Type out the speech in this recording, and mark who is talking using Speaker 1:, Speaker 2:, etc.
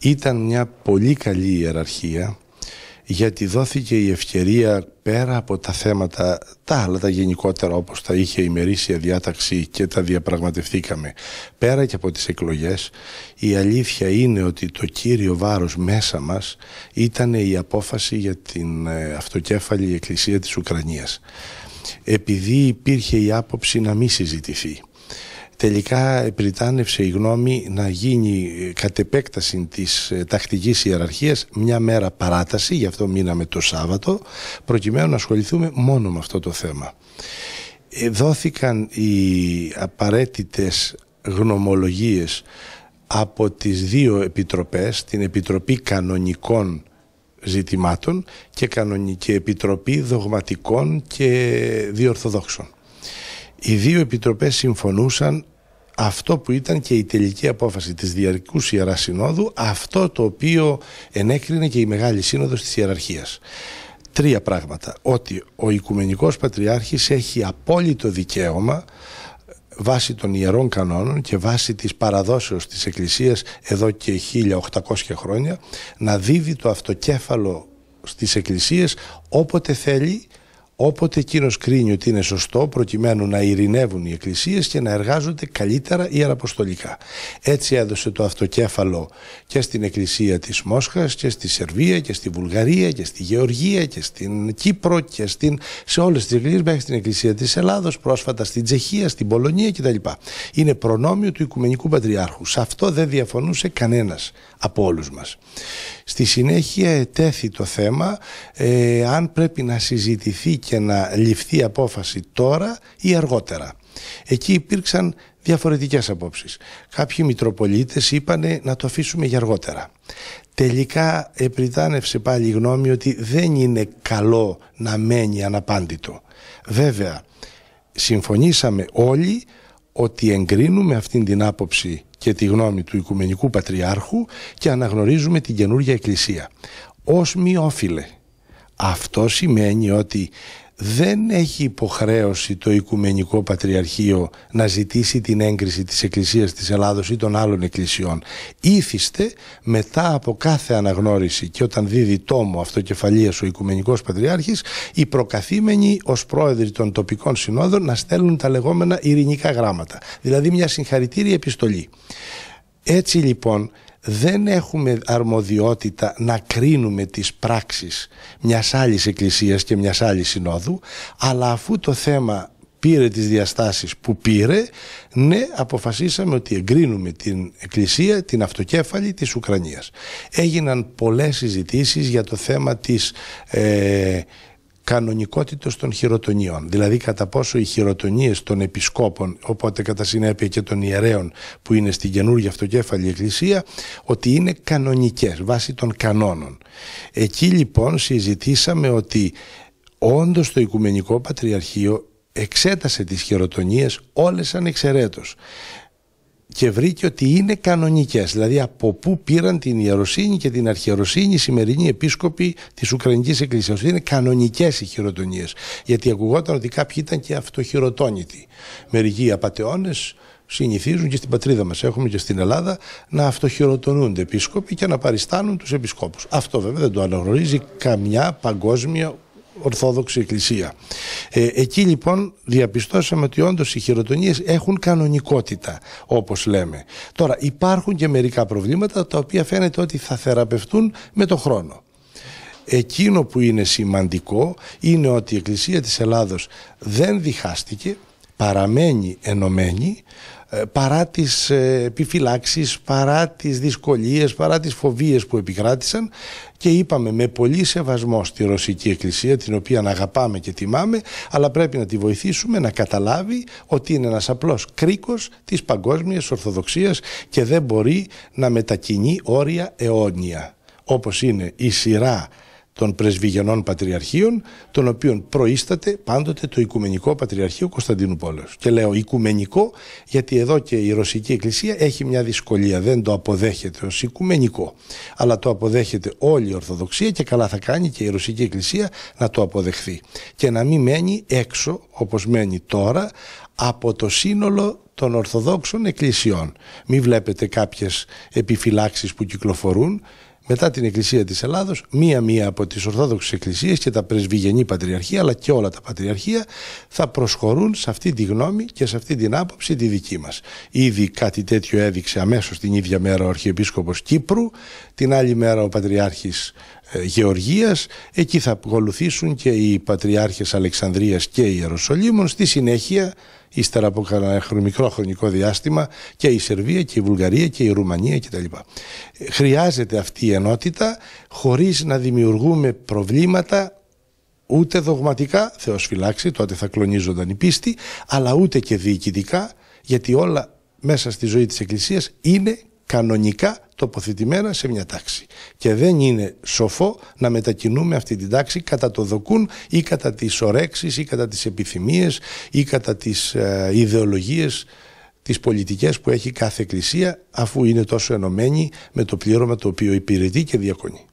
Speaker 1: Ήταν μια πολύ καλή ιεραρχία γιατί δόθηκε η ευκαιρία πέρα από τα θέματα τα άλλα τα γενικότερα όπως τα είχε η διάταξη και τα διαπραγματευθήκαμε πέρα και από τις εκλογές η αλήθεια είναι ότι το κύριο βάρος μέσα μας ήταν η απόφαση για την ε, αυτοκέφαλη εκκλησία της Ουκρανίας επειδή υπήρχε η άποψη να μην συζητηθεί τελικά επιτάνευσε η γνώμη να γίνει ε, κατ' επέκταση της ε, τακτικής ιεραρχίας μια μέρα παράταση, γι' αυτό μείναμε το Σάββατο, προκειμένου να ασχοληθούμε μόνο με αυτό το θέμα. Ε, δόθηκαν οι απαραίτητες γνωμολογίες από τις δύο επιτροπές, την Επιτροπή Κανονικών Ζητημάτων και Κανονική Επιτροπή Δογματικών και Διορθοδόξων οι δύο επιτροπές συμφωνούσαν αυτό που ήταν και η τελική απόφαση της Διαρκούς Ιεράς Συνόδου, αυτό το οποίο ενέκρινε και η Μεγάλη Σύνοδος της Ιεραρχίας. Τρία πράγματα. Ότι ο Οικουμενικός Πατριάρχης έχει απόλυτο δικαίωμα βάσει των ιερών κανόνων και βάσει της παραδόσεως της Εκκλησίας εδώ και 1800 χρόνια να δίδει το αυτοκέφαλο στις εκκλησίες όποτε θέλει όποτε εκείνος κρίνει ότι είναι σωστό προκειμένου να ειρηνεύουν οι εκκλησίες και να εργάζονται καλύτερα ιεραποστολικά. Έτσι έδωσε το αυτοκέφαλο και στην εκκλησία της Μόσχας και στη Σερβία και στη Βουλγαρία και στη Γεωργία και στην Κύπρο και στην... σε όλες τις εκκλησίες μέχρι στην εκκλησία της Ελλάδος πρόσφατα στην Τσεχία, στην Πολωνία κτλ. Είναι προνόμιο του Οικουμενικού Πατριάρχου. Σε αυτό δεν διαφωνούσε κανένας από όλους μας. Στη συνέχεια ετέθη το θέμα ε, αν πρέπει να συζητηθεί και να ληφθεί απόφαση τώρα ή αργότερα. Εκεί υπήρξαν διαφορετικές απόψεις. Κάποιοι Μητροπολίτες είπανε να το αφήσουμε για αργότερα. Τελικά επριτάνευσε πάλι η γνώμη ότι δεν είναι καλό να μένει αναπάντητο. Βέβαια, συμφωνήσαμε όλοι ότι εγκρίνουμε αυτήν την άποψη και τη γνώμη του Οικουμενικού Πατριάρχου και αναγνωρίζουμε την καινούργια Εκκλησία. Ως μη όφιλε αυτό σημαίνει ότι δεν έχει υποχρέωση το Οικουμενικό Πατριαρχείο να ζητήσει την έγκριση της Εκκλησίας της Ελλάδος ή των άλλων εκκλησιών. Ήθιστε μετά από κάθε αναγνώριση και όταν δίδει τόμο αυτοκεφαλίας ο Οικουμενικός Πατριάρχης οι προκαθήμενοι ως πρόεδροι των τοπικών συνόδων να στέλνουν τα λεγόμενα ειρηνικά γράμματα. Δηλαδή μια συγχαρητήρια επιστολή. Έτσι λοιπόν δεν έχουμε αρμοδιότητα να κρίνουμε τις πράξεις μιας άλλης εκκλησίας και μιας άλλης συνόδου, αλλά αφού το θέμα πήρε τις διαστάσεις που πήρε, ναι, αποφασίσαμε ότι εγκρίνουμε την Εκκλησία, την αυτοκέφαλη της Ουκρανίας. Έγιναν πολλές συζητήσεις για το θέμα της ε, κανονικότητος των χειροτονίων. Δηλαδή κατά πόσο οι χειροτονίες των επισκόπων, οπότε κατά συνέπεια και των ιερέων που είναι στην καινούργια αυτοκέφαλη εκκλησία, ότι είναι κανονικές βάσει των κανόνων. Εκεί λοιπόν συζητήσαμε ότι όντως το Οικουμενικό Πατριαρχείο εξέτασε τις χειροτονίες όλες ανεξαιρέτως και βρήκε ότι είναι κανονικές. Δηλαδή από πού πήραν την ιεροσύνη και την αρχιεροσύνη οι σημερινοί επίσκοποι της Ουκρανικής Εκκλησίας. Είναι κανονικές οι χειροτονίες. Γιατί ακουγόταν ότι κάποιοι ήταν και αυτοχειροτόνητοι. Μερικοί απαταιώνες συνηθίζουν και στην πατρίδα μας έχουμε και στην Ελλάδα να αυτοχειροτονούνται επίσκοποι και να παριστάνουν τους επισκόπους. Αυτό βέβαια δεν το αναγνωρίζει καμιά παγκόσμια Ορθόδοξη Εκκλησία. Ε, εκεί λοιπόν διαπιστώσαμε ότι όντως οι χειροτονίες έχουν κανονικότητα, όπως λέμε. Τώρα, υπάρχουν και μερικά προβλήματα τα οποία φαίνεται ότι θα θεραπευτούν με το χρόνο. Εκείνο που είναι σημαντικό είναι ότι η Εκκλησία της Ελλάδος δεν διχάστηκε, παραμένει ενωμένη ε, παρά τις ε, επιφυλάξεις, παρά τις δυσκολίες, παρά τις φοβίες που επικράτησαν και είπαμε με πολύ σεβασμό στη Ρωσική Εκκλησία την οποία αγαπάμε και τιμάμε αλλά πρέπει να τη βοηθήσουμε να καταλάβει ότι είναι ένας απλός κρίκος της παγκόσμιας Ορθοδοξίας και δεν μπορεί να μετακινεί όρια αιώνια όπως είναι η σειρά των πρεσβηγενών πατριαρχείων, των οποίων προείσταται πάντοτε το Οικουμενικό Πατριαρχείο Κωνσταντίνου Και λέω Οικουμενικό γιατί εδώ και η Ρωσική Εκκλησία έχει μια δυσκολία, δεν το αποδέχεται ως Οικουμενικό, αλλά το αποδέχεται όλη η Ορθοδοξία και καλά θα κάνει και η Ρωσική Εκκλησία να το αποδεχθεί και να μην μένει έξω όπως μένει τώρα από το σύνολο των Ορθοδόξων Εκκλησιών. Μην βλέπετε κάποιες επιφυλάξεις που κυκλοφορούν μετά την Εκκλησία της Ελλάδος, μία-μία από τις Ορθόδοξες Εκκλησίες και τα Πρεσβυγενή Πατριαρχία, αλλά και όλα τα Πατριαρχία, θα προσχωρούν σε αυτή τη γνώμη και σε αυτή την άποψη τη δική μας. Ήδη κάτι τέτοιο έδειξε αμέσως την ίδια μέρα ο Αρχιεπίσκοπος Κύπρου, την άλλη μέρα ο Πατριάρχης ε, Γεωργίας εκεί θα ακολουθήσουν και οι Πατριάρχες Αλεξανδρίας και Ιεροσολύμων στη συνέχεια ύστερα από ένα μικρό χρονικό διάστημα και η Σερβία και η Βουλγαρία και η Ρουμανία κτλ. Ε, χρειάζεται αυτή η ενότητα χωρίς να δημιουργούμε προβλήματα ούτε δογματικά, Θεός φυλάξει, τότε θα κλονίζονταν η πίστη, αλλά ούτε και διοικητικά, γιατί όλα μέσα στη ζωή της Εκκλησίας είναι κανονικά τοποθετημένα σε μια τάξη. Και δεν είναι σοφό να μετακινούμε αυτή την τάξη κατά το δοκούν ή κατά τις ορέξεις ή κατά τις επιθυμίες ή κατά τις ε, ιδεολογίες τις πολιτικές που έχει κάθε εκκλησία αφού είναι τόσο ενωμένη με το πλήρωμα το οποίο υπηρετεί και διακονεί.